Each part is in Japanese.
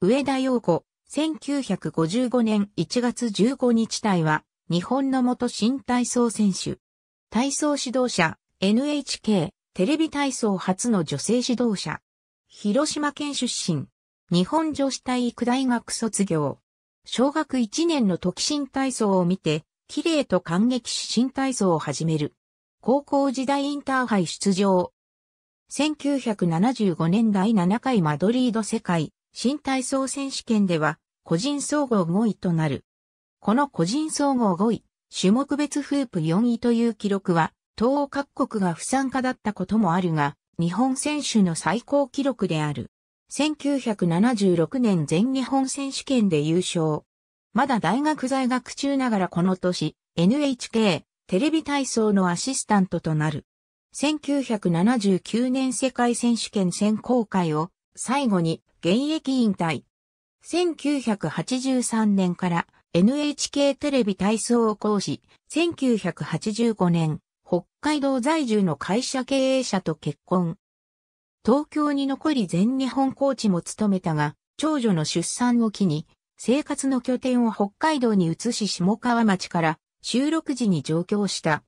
上田陽子、1955年1月15日隊は、日本の元新体操選手。体操指導者、NHK、テレビ体操初の女性指導者。広島県出身。日本女子体育大学卒業。小学1年の時新体操を見て、綺麗と感激し新体操を始める。高校時代インターハイ出場。1975年第7回マドリード世界新体操選手権では、個人総合5位となる。この個人総合5位、種目別フープ4位という記録は、東欧各国が不参加だったこともあるが、日本選手の最高記録である。1976年全日本選手権で優勝。まだ大学在学中ながらこの年、NHK、テレビ体操のアシスタントとなる。1979年世界選手権選考会を最後に現役引退。1983年から NHK テレビ体操を講師、1985年、北海道在住の会社経営者と結婚。東京に残り全日本コーチも務めたが、長女の出産を機に、生活の拠点を北海道に移し下川町から収録時に上京した。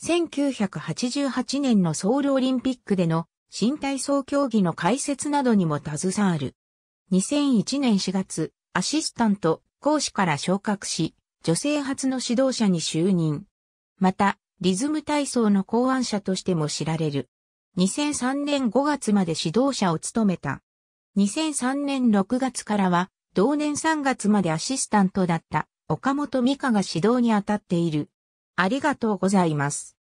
1988年のソウルオリンピックでの新体操競技の解説などにも携わる。2001年4月、アシスタント、講師から昇格し、女性初の指導者に就任。また、リズム体操の考案者としても知られる。2003年5月まで指導者を務めた。2003年6月からは、同年3月までアシスタントだった岡本美香が指導に当たっている。ありがとうございます。